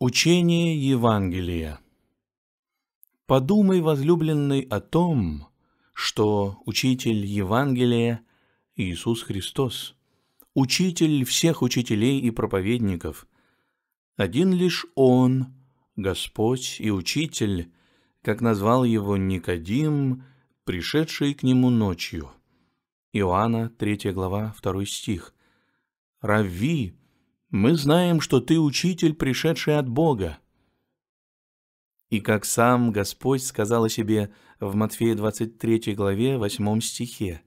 Учение Евангелия Подумай, возлюбленный, о том, что Учитель Евангелия Иисус Христос, Учитель всех учителей и проповедников, один лишь Он, Господь и Учитель, как назвал его Никодим, пришедший к нему ночью. Иоанна, 3 глава, 2 стих. Равви мы знаем, что ты учитель, пришедший от Бога. И как сам Господь сказал о себе в Матфея 23 главе 8 стихе,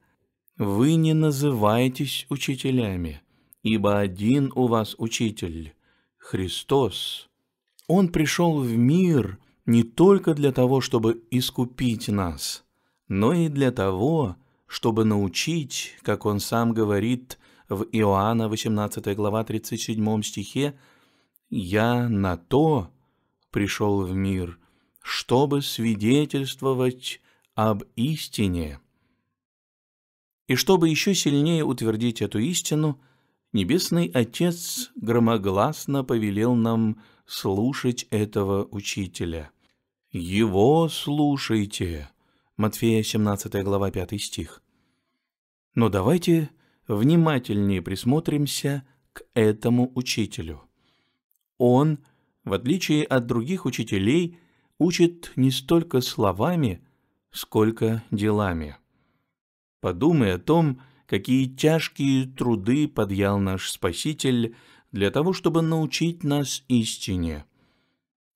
«Вы не называетесь учителями, ибо один у вас учитель — Христос. Он пришел в мир не только для того, чтобы искупить нас, но и для того, чтобы научить, как он сам говорит, в Иоанна 18 глава 37 стихе «Я на то пришел в мир, чтобы свидетельствовать об истине». И чтобы еще сильнее утвердить эту истину, Небесный Отец громогласно повелел нам слушать этого Учителя. «Его слушайте» Матфея 17 глава 5 стих. Но давайте внимательнее присмотримся к этому учителю. Он, в отличие от других учителей, учит не столько словами, сколько делами. Подумай о том, какие тяжкие труды подъял наш Спаситель для того, чтобы научить нас истине.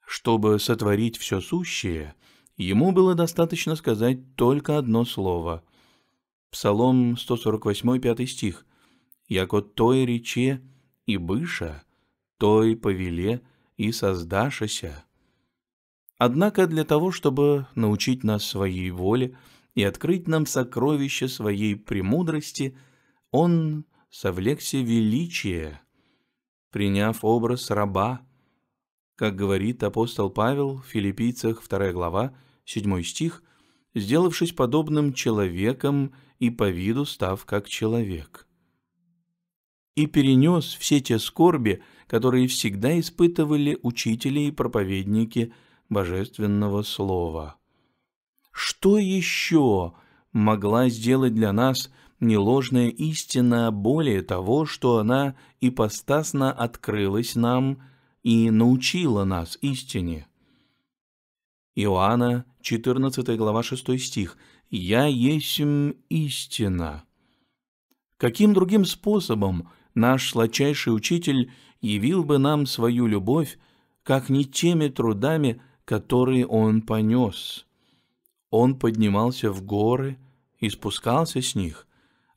Чтобы сотворить все сущее, ему было достаточно сказать только одно слово — Псалом 148, 5 стих. «Яко той рече и быша, той повеле и создашася». Однако для того, чтобы научить нас своей воле и открыть нам сокровище своей премудрости, Он совлекся величие, приняв образ раба, как говорит апостол Павел в Филиппийцах 2 глава, 7 стих, сделавшись подобным человеком и по виду став как человек. И перенес все те скорби, которые всегда испытывали учители и проповедники Божественного Слова. Что еще могла сделать для нас неложная истина более того, что она ипостасно открылась нам и научила нас истине? Иоанна, 14 глава 6 стих – «Я есть истина». Каким другим способом наш сладчайший учитель явил бы нам свою любовь, как не теми трудами, которые он понес? Он поднимался в горы и спускался с них,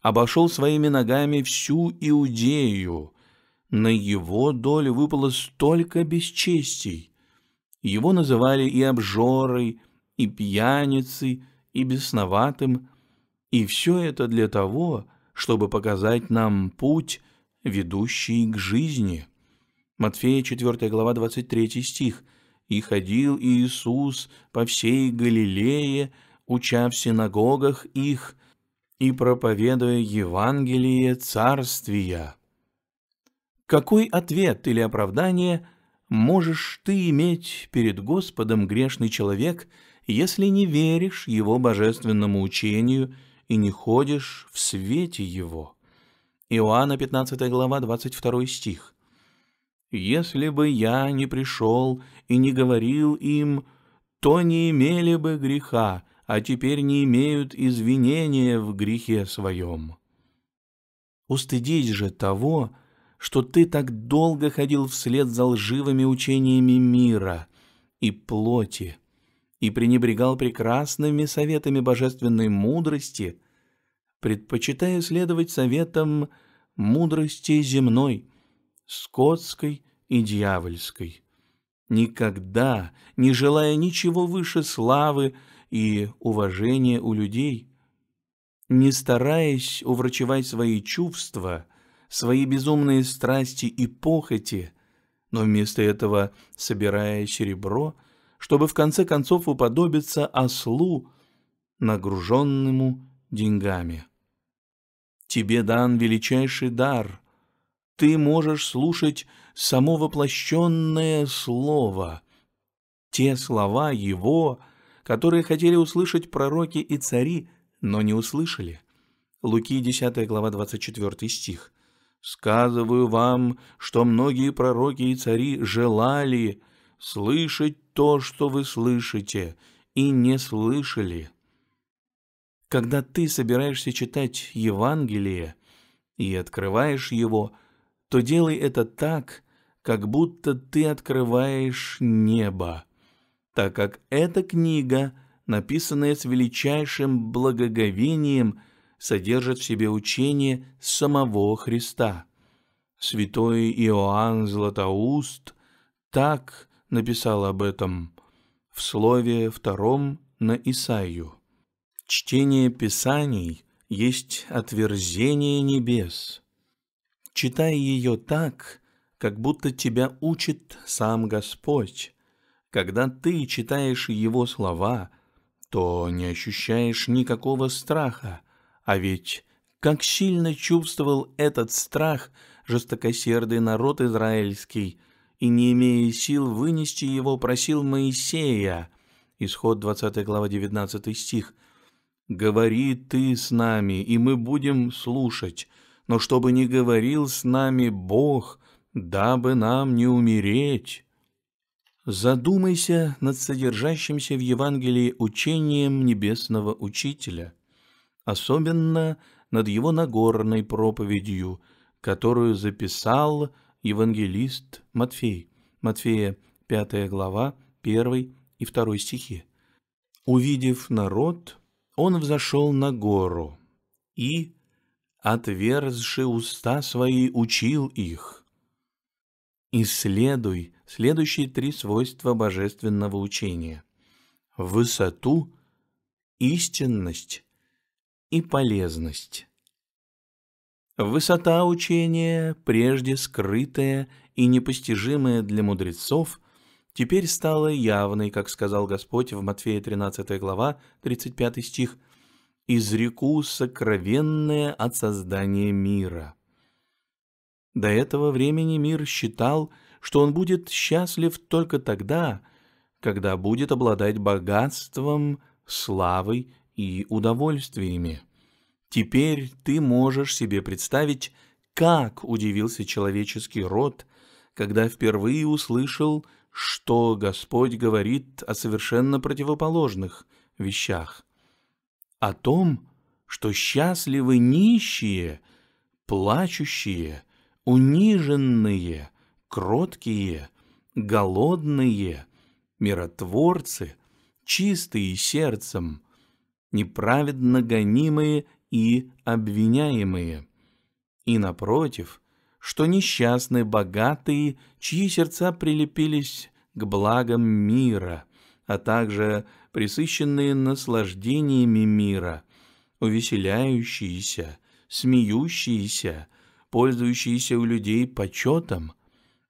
обошел своими ногами всю Иудею. На его долю выпало столько бесчестий. Его называли и обжорой, и пьяницей, и бесноватым, и все это для того, чтобы показать нам путь, ведущий к жизни. Матфея 4 глава 23 стих. «И ходил Иисус по всей Галилее, уча в синагогах их и проповедуя Евангелие Царствия». Какой ответ или оправдание можешь ты иметь перед Господом грешный человек – если не веришь его божественному учению и не ходишь в свете его. Иоанна 15 глава 22 стих. «Если бы я не пришел и не говорил им, то не имели бы греха, а теперь не имеют извинения в грехе своем». Устыдись же того, что ты так долго ходил вслед за лживыми учениями мира и плоти, и пренебрегал прекрасными советами божественной мудрости, предпочитая следовать советам мудрости земной, скотской и дьявольской, никогда не желая ничего выше славы и уважения у людей, не стараясь уврачевать свои чувства, свои безумные страсти и похоти, но вместо этого, собирая серебро – чтобы в конце концов уподобиться ослу, нагруженному деньгами. Тебе дан величайший дар. Ты можешь слушать само воплощенное слово, те слова его, которые хотели услышать пророки и цари, но не услышали. Луки 10 глава 24 стих. «Сказываю вам, что многие пророки и цари желали, слышать то, что вы слышите, и не слышали. Когда ты собираешься читать Евангелие и открываешь его, то делай это так, как будто ты открываешь небо, так как эта книга, написанная с величайшим благоговением, содержит в себе учение самого Христа. Святой Иоанн Златоуст так написал об этом в слове втором на Исаию. Чтение Писаний есть отверзение небес. Читай ее так, как будто тебя учит сам Господь. Когда ты читаешь его слова, то не ощущаешь никакого страха, а ведь как сильно чувствовал этот страх жестокосердый народ израильский – и, не имея сил вынести его, просил Моисея. Исход 20 глава 19 стих. «Говори ты с нами, и мы будем слушать, но чтобы не говорил с нами Бог, дабы нам не умереть». Задумайся над содержащимся в Евангелии учением Небесного Учителя, особенно над его Нагорной проповедью, которую записал Евангелист Матфей, Матфея 5 глава, 1 и 2 стихи. «Увидев народ, он взошел на гору и, отверзши уста свои, учил их». Исследуй следующие три свойства божественного учения. Высоту, истинность и полезность. Высота учения, прежде скрытая и непостижимая для мудрецов, теперь стала явной, как сказал Господь в Матфея 13 глава, 35 стих, "Из реку сокровенное от создания мира». До этого времени мир считал, что он будет счастлив только тогда, когда будет обладать богатством, славой и удовольствиями. Теперь ты можешь себе представить, как удивился человеческий род, когда впервые услышал, что Господь говорит о совершенно противоположных вещах. О том, что счастливы нищие, плачущие, униженные, кроткие, голодные, миротворцы, чистые сердцем, неправедно гонимые и обвиняемые, и, напротив, что несчастны богатые, чьи сердца прилепились к благам мира, а также присыщенные наслаждениями мира, увеселяющиеся, смеющиеся, пользующиеся у людей почетом.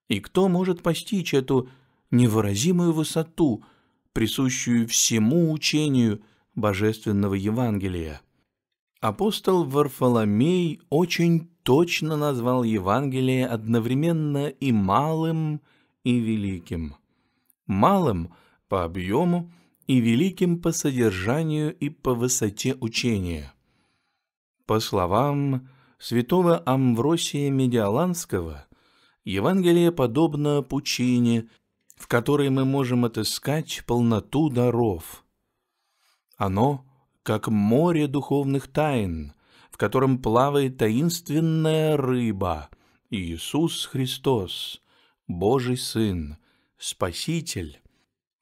И кто может постичь эту невыразимую высоту, присущую всему учению Божественного Евангелия? Апостол Варфоломей очень точно назвал Евангелие одновременно и малым, и великим. Малым по объему и великим по содержанию и по высоте учения. По словам святого Амвросия Медиаланского, Евангелие подобно пучине, в которой мы можем отыскать полноту даров. Оно – как море духовных тайн, в котором плавает таинственная рыба, Иисус Христос, Божий Сын, Спаситель.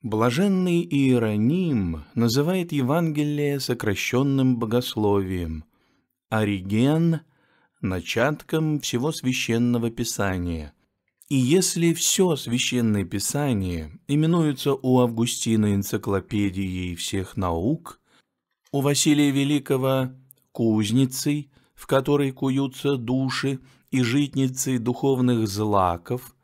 Блаженный Иероним называет Евангелие сокращенным богословием, Ориген – начатком всего священного писания. И если все священное писание именуется у Августина энциклопедией всех наук – у Василия Великого кузницей, в которой куются души и житницы духовных злаков,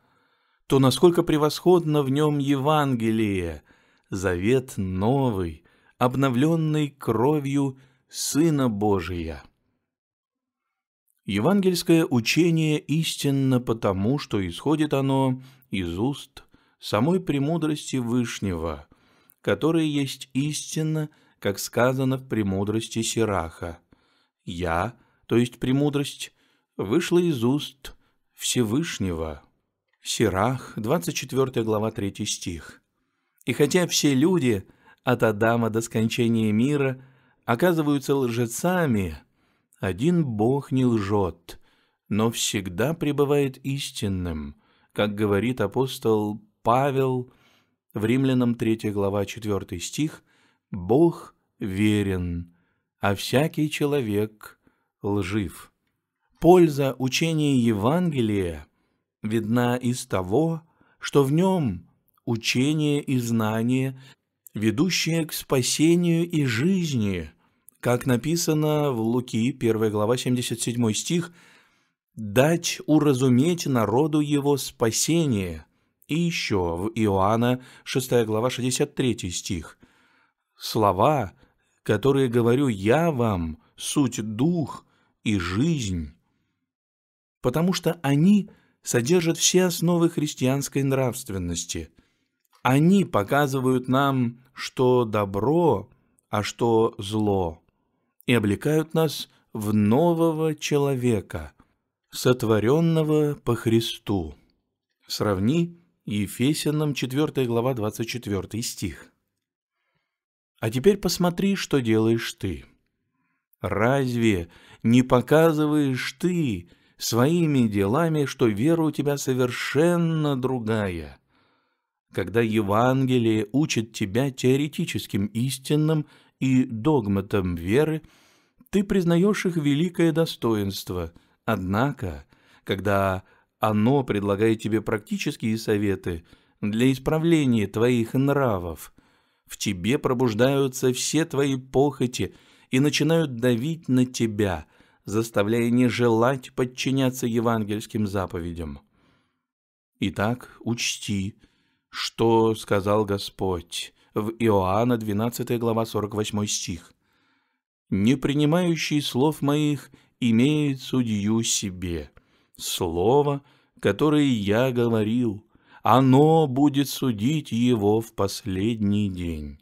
то насколько превосходно в нем Евангелие, завет новый, обновленный кровью Сына Божия. Евангельское учение истинно потому, что исходит оно из уст самой премудрости Вышнего, которая есть истинно – как сказано в премудрости Сираха. «Я», то есть премудрость, вышла из уст Всевышнего. Сирах, 24 глава, 3 стих. «И хотя все люди от Адама до скончания мира оказываются лжецами, один Бог не лжет, но всегда пребывает истинным, как говорит апостол Павел в Римлянам 3 глава 4 стих – Бог верен, а всякий человек лжив. Польза учения Евангелия видна из того, что в нем учение и знание, ведущие к спасению и жизни, как написано в Луки 1 глава 77 стих, «дать уразуметь народу его спасение», и еще в Иоанна 6 глава 63 стих – Слова, которые говорю я вам, суть дух и жизнь, потому что они содержат все основы христианской нравственности. Они показывают нам, что добро, а что зло, и облекают нас в нового человека, сотворенного по Христу. Сравни Ефесянам 4 глава 24 стих. А теперь посмотри, что делаешь ты. Разве не показываешь ты своими делами, что вера у тебя совершенно другая? Когда Евангелие учит тебя теоретическим истинам и догматам веры, ты признаешь их великое достоинство. Однако, когда оно предлагает тебе практические советы для исправления твоих нравов – в тебе пробуждаются все твои похоти и начинают давить на тебя, заставляя не желать подчиняться евангельским заповедям. Итак, учти, что сказал Господь в Иоанна 12 глава 48 стих. «Не принимающий слов моих имеет судью себе. Слово, которое я говорил, оно будет судить его в последний день.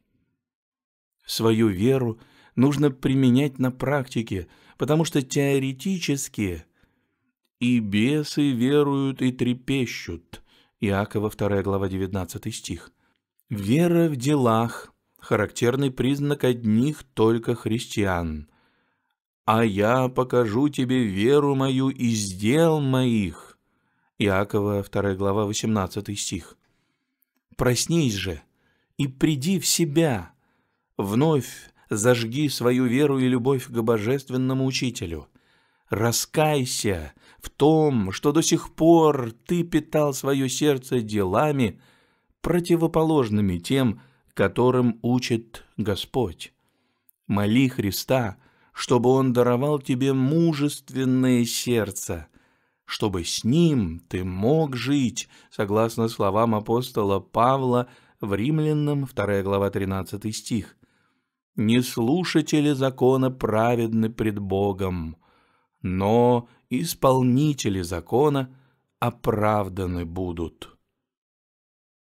Свою веру нужно применять на практике, потому что теоретически и бесы веруют и трепещут. Иакова 2 глава 19 стих. Вера в делах – характерный признак одних только христиан. «А я покажу тебе веру мою из дел моих, Иакова, 2 глава, 18 стих. «Проснись же и приди в себя, вновь зажги свою веру и любовь к божественному учителю. Раскайся в том, что до сих пор ты питал свое сердце делами, противоположными тем, которым учит Господь. Моли Христа, чтобы Он даровал тебе мужественное сердце, чтобы с ним ты мог жить, согласно словам апостола Павла в Римлянам, 2 глава 13 стих. «Не слушатели закона праведны пред Богом, но исполнители закона оправданы будут».